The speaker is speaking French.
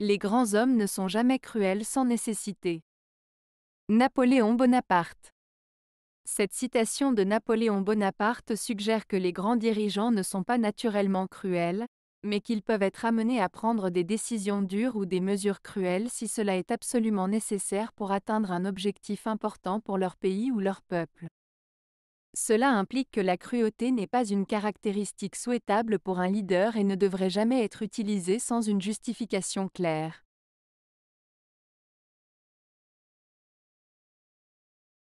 Les grands hommes ne sont jamais cruels sans nécessité. Napoléon Bonaparte Cette citation de Napoléon Bonaparte suggère que les grands dirigeants ne sont pas naturellement cruels, mais qu'ils peuvent être amenés à prendre des décisions dures ou des mesures cruelles si cela est absolument nécessaire pour atteindre un objectif important pour leur pays ou leur peuple. Cela implique que la cruauté n'est pas une caractéristique souhaitable pour un leader et ne devrait jamais être utilisée sans une justification claire.